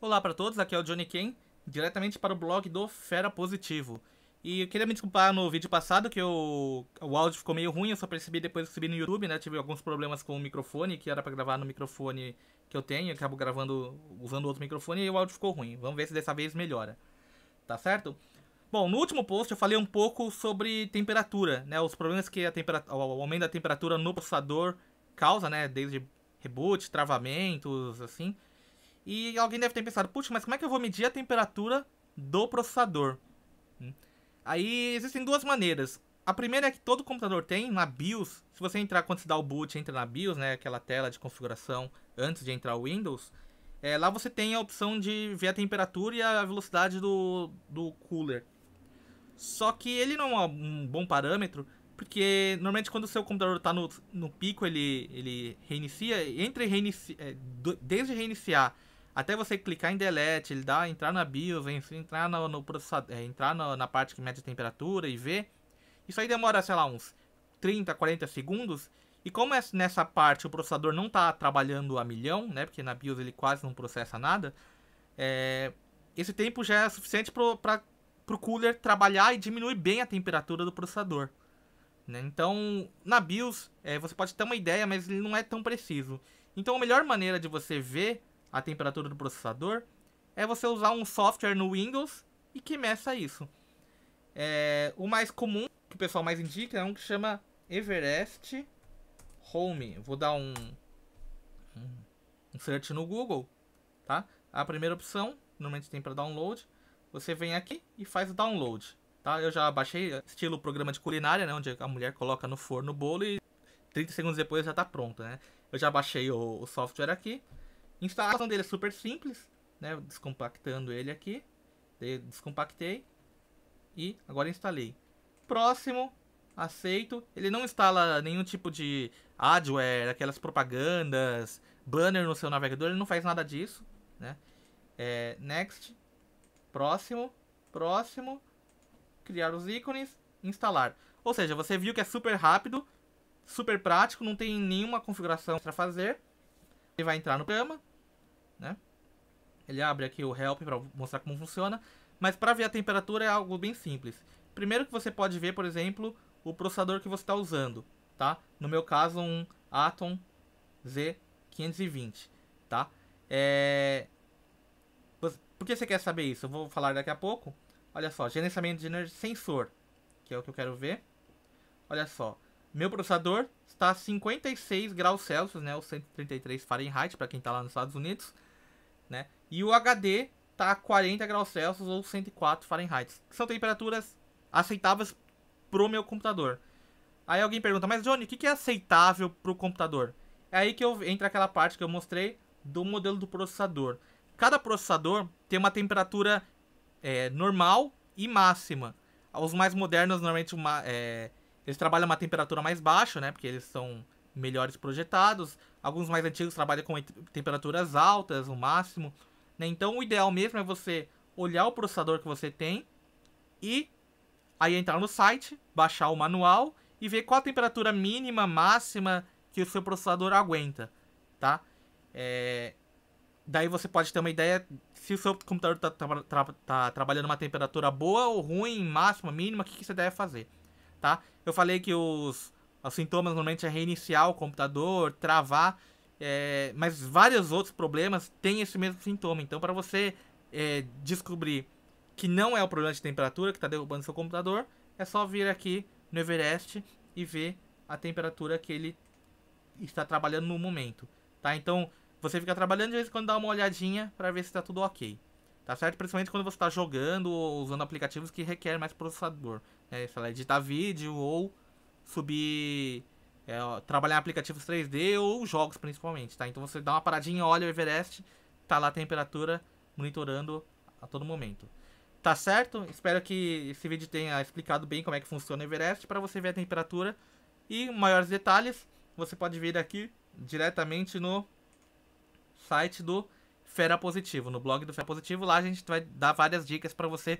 Olá para todos, aqui é o Johnny Ken, diretamente para o blog do Fera Positivo. E eu queria me desculpar no vídeo passado que eu, o áudio ficou meio ruim, eu só percebi depois que subi no YouTube, né? Tive alguns problemas com o microfone, que era para gravar no microfone que eu tenho, eu acabo gravando usando outro microfone e o áudio ficou ruim. Vamos ver se dessa vez melhora. Tá certo? Bom, no último post eu falei um pouco sobre temperatura, né? Os problemas que a temperatura, o aumento da temperatura no processador causa, né? Desde reboot, travamentos, assim. E alguém deve ter pensado, putz, mas como é que eu vou medir a temperatura do processador? Hum. Aí existem duas maneiras. A primeira é que todo computador tem na BIOS. Se você entrar quando se dá o boot, entra na BIOS, né, aquela tela de configuração antes de entrar o Windows. É, lá você tem a opção de ver a temperatura e a velocidade do, do cooler. Só que ele não é um bom parâmetro, porque normalmente quando o seu computador está no, no pico, ele, ele reinicia. Entre reinici, é, eh, desde reiniciar até você clicar em delete, ele dá entrar na BIOS, entrar no, no processador, é, entrar no, na parte que mede a temperatura e ver. Isso aí demora, sei lá, uns 30, 40 segundos. E como nessa parte o processador não está trabalhando a milhão, né? Porque na BIOS ele quase não processa nada. É, esse tempo já é suficiente para o cooler trabalhar e diminuir bem a temperatura do processador. Né? Então, na BIOS, é, você pode ter uma ideia, mas ele não é tão preciso. Então, a melhor maneira de você ver a temperatura do processador, é você usar um software no Windows e que meça isso. É, o mais comum, que o pessoal mais indica, é um que chama Everest Home. vou dar um, um search no Google, tá? A primeira opção, normalmente tem para download, você vem aqui e faz o download, tá? Eu já baixei eh, estilo programa de culinária, né? Onde a mulher coloca no forno o bolo e 30 segundos depois já está pronto, né? Eu já baixei o, o software aqui, a instalação dele é super simples, né? Descompactando ele aqui. Descompactei. E agora instalei. Próximo, aceito. Ele não instala nenhum tipo de adware, aquelas propagandas, banner no seu navegador. Ele não faz nada disso, né? É, next, próximo, próximo, criar os ícones, instalar. Ou seja, você viu que é super rápido, super prático, não tem nenhuma configuração para fazer. Ele vai entrar no programa, né? Ele abre aqui o help para mostrar como funciona, mas para ver a temperatura é algo bem simples. Primeiro que você pode ver, por exemplo, o processador que você está usando, tá? No meu caso, um Atom Z520, tá? É... Por que você quer saber isso? Eu vou falar daqui a pouco. Olha só, gerenciamento de energia sensor, que é o que eu quero ver. Olha só, meu processador está a 56 graus Celsius, né? Ou 133 Fahrenheit, para quem está lá nos Estados Unidos né? E o HD tá a 40 graus Celsius ou 104 Fahrenheit. São temperaturas aceitáveis pro meu computador. Aí alguém pergunta, mas Johnny, o que, que é aceitável pro computador? É aí que eu entra aquela parte que eu mostrei do modelo do processador. Cada processador tem uma temperatura é, normal e máxima. Os mais modernos normalmente uma, é, eles trabalham uma temperatura mais baixa, né? Porque eles são melhores projetados. Alguns mais antigos trabalham com temperaturas altas, no máximo. Né? Então o ideal mesmo é você olhar o processador que você tem e aí entrar no site, baixar o manual e ver qual a temperatura mínima, máxima que o seu processador aguenta, tá? É... Daí você pode ter uma ideia se o seu computador está tra tra tá trabalhando uma temperatura boa ou ruim, máxima, mínima, o que, que você deve fazer, tá? Eu falei que os os sintomas normalmente é reiniciar o computador, travar, é, mas vários outros problemas têm esse mesmo sintoma. Então, para você é, descobrir que não é o problema de temperatura que está derrubando seu computador, é só vir aqui no Everest e ver a temperatura que ele está trabalhando no momento, tá? Então, você fica trabalhando de vez em quando dá uma olhadinha para ver se está tudo ok, tá certo? Principalmente quando você está jogando ou usando aplicativos que requerem mais processador, né? Se ela é editar vídeo ou subir, é, trabalhar em aplicativos 3D ou jogos principalmente, tá? Então você dá uma paradinha, olha o Everest, tá lá a temperatura, monitorando a todo momento. Tá certo? Espero que esse vídeo tenha explicado bem como é que funciona o Everest para você ver a temperatura. E maiores detalhes, você pode vir aqui diretamente no site do Fera Positivo, no blog do Fera Positivo. Lá a gente vai dar várias dicas para você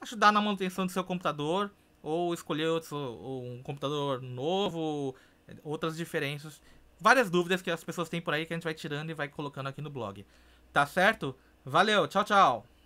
ajudar na manutenção do seu computador, ou escolher um computador novo, outras diferenças. Várias dúvidas que as pessoas têm por aí que a gente vai tirando e vai colocando aqui no blog. Tá certo? Valeu, tchau, tchau!